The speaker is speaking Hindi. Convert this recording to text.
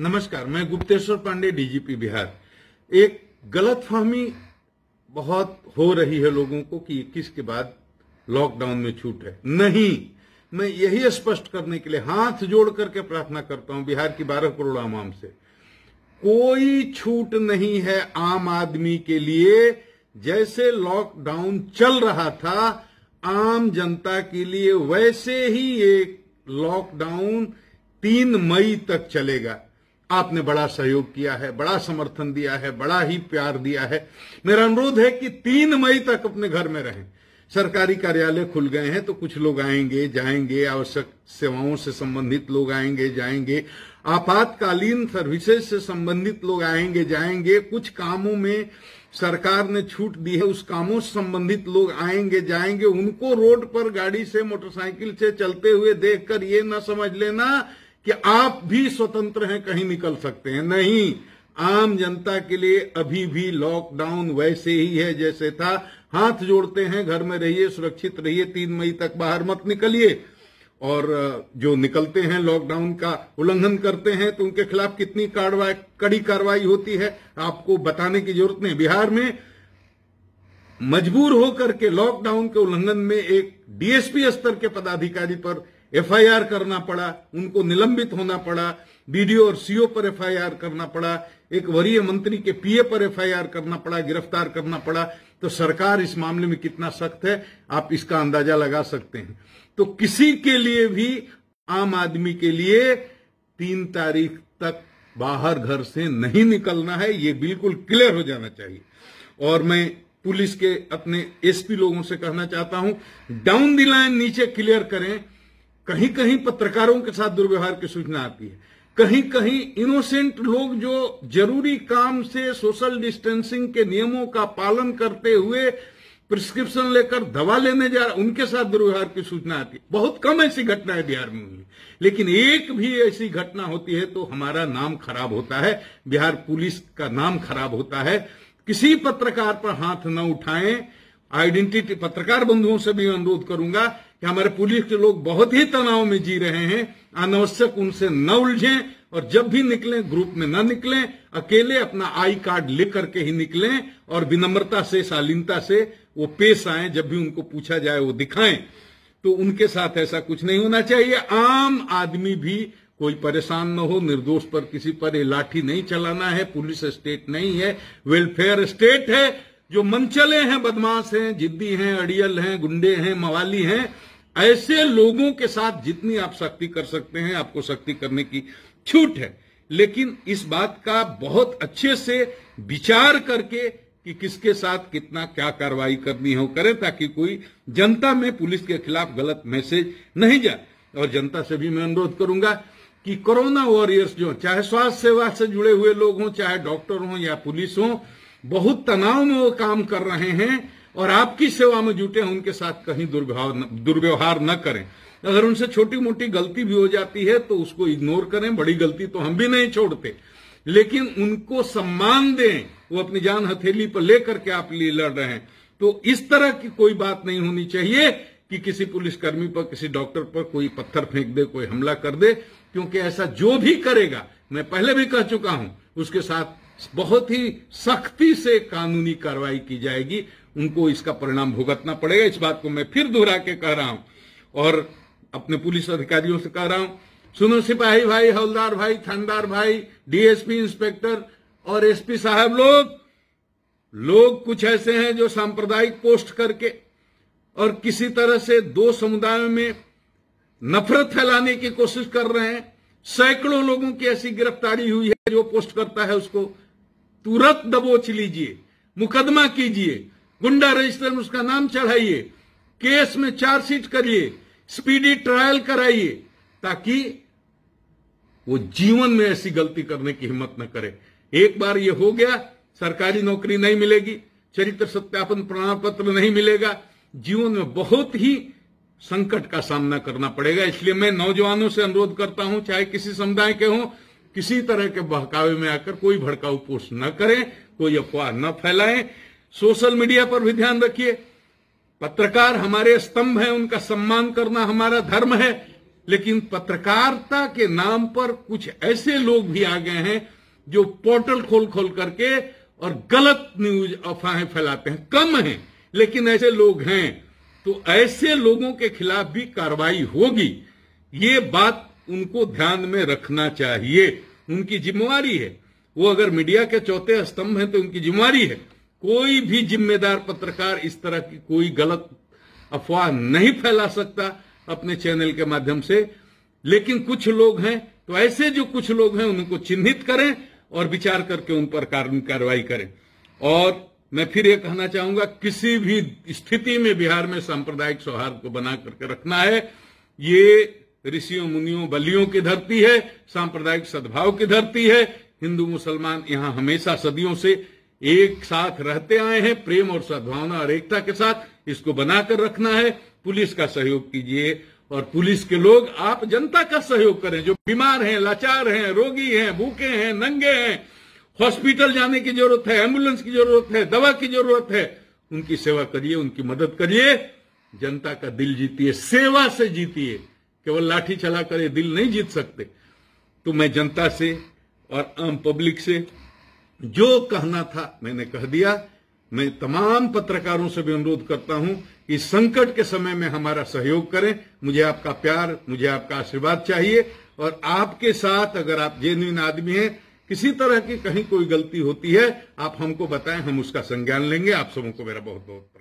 नमस्कार मैं गुप्तेश्वर पांडे डीजीपी बिहार एक गलत फहमी बहुत हो रही है लोगों को कि इक्कीस के बाद लॉकडाउन में छूट है नहीं मैं यही स्पष्ट करने के लिए हाथ जोड़ करके प्रार्थना करता हूं बिहार की बारह करोड़ आवाम से कोई छूट नहीं है आम आदमी के लिए जैसे लॉकडाउन चल रहा था आम जनता के लिए वैसे ही ये लॉकडाउन तीन मई तक चलेगा आपने बड़ा सहयोग किया है बड़ा समर्थन दिया है बड़ा ही प्यार दिया है मेरा अनुरोध है कि तीन मई तक अपने घर में रहें सरकारी कार्यालय खुल गए हैं तो कुछ लोग आएंगे जाएंगे आवश्यक सेवाओं से संबंधित लोग आएंगे जाएंगे आपातकालीन सर्विसेज से संबंधित लोग आएंगे जाएंगे कुछ कामों में सरकार ने छूट दी है उस कामों से संबंधित लोग आएंगे जाएंगे उनको रोड पर गाड़ी से मोटरसाइकिल से चलते हुए देखकर ये ना समझ लेना कि आप भी स्वतंत्र हैं कहीं निकल सकते हैं नहीं आम जनता के लिए अभी भी लॉकडाउन वैसे ही है जैसे था हाथ जोड़ते हैं घर में रहिए सुरक्षित रहिए तीन मई तक बाहर मत निकलिए और जो निकलते हैं लॉकडाउन का उल्लंघन करते हैं तो उनके खिलाफ कितनी कार्रवाई कड़ी कार्रवाई होती है आपको बताने की जरूरत नहीं बिहार में मजबूर होकर के लॉकडाउन के उल्लंघन में एक डीएसपी स्तर के पदाधिकारी पर एफआईआर करना पड़ा उनको निलंबित होना पड़ा बीडीओ और सीओ पर एफआईआर करना पड़ा एक वरीय मंत्री के पीए पर एफआईआर करना पड़ा गिरफ्तार करना पड़ा तो सरकार इस मामले में कितना सख्त है आप इसका अंदाजा लगा सकते हैं तो किसी के लिए भी आम आदमी के लिए तीन तारीख तक बाहर घर से नहीं निकलना है ये बिल्कुल क्लियर हो जाना चाहिए और मैं पुलिस के अपने एसपी लोगों से कहना चाहता हूं डाउन दी लाइन नीचे क्लियर करें कहीं कहीं पत्रकारों के साथ दुर्व्यवहार की सूचना आती है कहीं कहीं इनोसेंट लोग जो जरूरी काम से सोशल डिस्टेंसिंग के नियमों का पालन करते हुए प्रिस्क्रिप्शन लेकर दवा लेने जा रहा उनके साथ दुर्व्यवहार की सूचना आती है बहुत कम ऐसी घटनाएं बिहार में हुई लेकिन एक भी ऐसी घटना होती है तो हमारा नाम खराब होता है बिहार पुलिस का नाम खराब होता है किसी पत्रकार पर हाथ न उठाएं आइडेंटिटी पत्रकार बंधुओं से भी अनुरोध करूंगा कि हमारे पुलिस के लोग बहुत ही तनाव में जी रहे हैं अनावश्यक उनसे न उलझें और जब भी निकलें ग्रुप में न निकलें अकेले अपना आई कार्ड लेकर के ही निकलें और विनम्रता से शालीनता से वो पेश आए जब भी उनको पूछा जाए वो दिखाएं तो उनके साथ ऐसा कुछ नहीं होना चाहिए आम आदमी भी कोई परेशान न हो निर्दोष पर किसी पर लाठी नहीं चलाना है पुलिस स्टेट नहीं है वेलफेयर स्टेट है जो मनचले हैं बदमाश हैं जिद्दी हैं अड़ियल हैं गुंडे हैं मवाली हैं ऐसे लोगों के साथ जितनी आप सख्ती कर सकते हैं आपको सख्ती करने की छूट है लेकिन इस बात का बहुत अच्छे से विचार करके कि किसके साथ कितना क्या कार्रवाई करनी हो करें ताकि कोई जनता में पुलिस के खिलाफ गलत मैसेज नहीं जाए और जनता से भी मैं अनुरोध करूंगा कि कोरोना वॉरियर्स जो चाहे स्वास्थ्य सेवा से जुड़े हुए लोग हों चाहे डॉक्टर हों या पुलिस हों बहुत तनाव में वो काम कर रहे हैं और आपकी सेवा में जुटे हैं उनके साथ कहीं दुर्व्यवहार न करें अगर उनसे छोटी मोटी गलती भी हो जाती है तो उसको इग्नोर करें बड़ी गलती तो हम भी नहीं छोड़ते लेकिन उनको सम्मान दें वो अपनी जान हथेली पर लेकर के आप लिए लड़ रहे हैं तो इस तरह की कोई बात नहीं होनी चाहिए कि किसी पुलिसकर्मी पर किसी डॉक्टर पर कोई पत्थर फेंक दे कोई हमला कर दे क्योंकि ऐसा जो भी करेगा मैं पहले भी कह चुका हूं उसके साथ बहुत ही सख्ती से कानूनी कार्रवाई की जाएगी उनको इसका परिणाम भुगतना पड़ेगा इस बात को मैं फिर दोहरा के कह रहा हूं और अपने पुलिस अधिकारियों से कह रहा हूं सुनो सिपाही भाई हवलदार भाई थानदार भाई डीएसपी इंस्पेक्टर और एसपी साहब लोग लोग कुछ ऐसे हैं जो सांप्रदायिक पोस्ट करके और किसी तरह से दो समुदायों में नफरत फैलाने की कोशिश कर रहे हैं सैकड़ों लोगों की ऐसी गिरफ्तारी हुई है जो पोस्ट करता है उसको तुरंत दबोच लीजिए मुकदमा कीजिए गुंडा रजिस्टर में उसका नाम चढ़ाइए केस में चार्जशीट करिए स्पीडी ट्रायल कराइए ताकि वो जीवन में ऐसी गलती करने की हिम्मत न करे एक बार ये हो गया सरकारी नौकरी नहीं मिलेगी चरित्र सत्यापन प्रमाण पत्र नहीं मिलेगा जीवन में बहुत ही संकट का सामना करना पड़ेगा इसलिए मैं नौजवानों से अनुरोध करता हूं चाहे किसी समुदाय के हों किसी तरह के बहकावे में आकर कोई भड़काऊ पोस्ट न करें कोई अफवाह न फैलाएं सोशल मीडिया पर भी ध्यान रखिए पत्रकार हमारे स्तंभ हैं उनका सम्मान करना हमारा धर्म है लेकिन पत्रकारिता के नाम पर कुछ ऐसे लोग भी आ गए हैं जो पोर्टल खोल खोल करके और गलत न्यूज अफवाहें फैलाते हैं कम हैं लेकिन ऐसे लोग हैं तो ऐसे लोगों के खिलाफ भी कार्रवाई होगी ये बात उनको ध्यान में रखना चाहिए उनकी जिम्मेवारी है वो अगर मीडिया के चौथे स्तंभ हैं तो उनकी जिम्मेवारी है कोई भी जिम्मेदार पत्रकार इस तरह की कोई गलत अफवाह नहीं फैला सकता अपने चैनल के माध्यम से लेकिन कुछ लोग हैं तो ऐसे जो कुछ लोग हैं उनको चिन्हित करें और विचार करके उन पर कार्रवाई करें और मैं फिर ये कहना चाहूंगा किसी भी स्थिति में बिहार में सांप्रदायिक सौहार्द को बना करके रखना है ये ऋषियों मुनियों बलियों की धरती है सांप्रदायिक सद्भाव की धरती है हिंदू मुसलमान यहां हमेशा सदियों से एक साथ रहते आए हैं प्रेम और सद्भावना और एकता के साथ इसको बनाकर रखना है पुलिस का सहयोग कीजिए और पुलिस के लोग आप जनता का सहयोग करें जो बीमार हैं लाचार हैं रोगी हैं भूखे हैं नंगे हैं हॉस्पिटल जाने की जरूरत है एम्बुलेंस की जरूरत है दवा की जरूरत है उनकी सेवा करिए उनकी मदद करिए जनता का दिल जीतिए सेवा से जीतिए केवल लाठी चला कर दिल नहीं जीत सकते तो मैं जनता से और आम पब्लिक से जो कहना था मैंने कह दिया मैं तमाम पत्रकारों से भी अनुरोध करता हूं कि संकट के समय में हमारा सहयोग करें मुझे आपका प्यार मुझे आपका आशीर्वाद चाहिए और आपके साथ अगर आप जेन्यून आदमी हैं किसी तरह की कहीं कोई गलती होती है आप हमको बताएं हम उसका संज्ञान लेंगे आप सबों को मेरा बहुत बहुत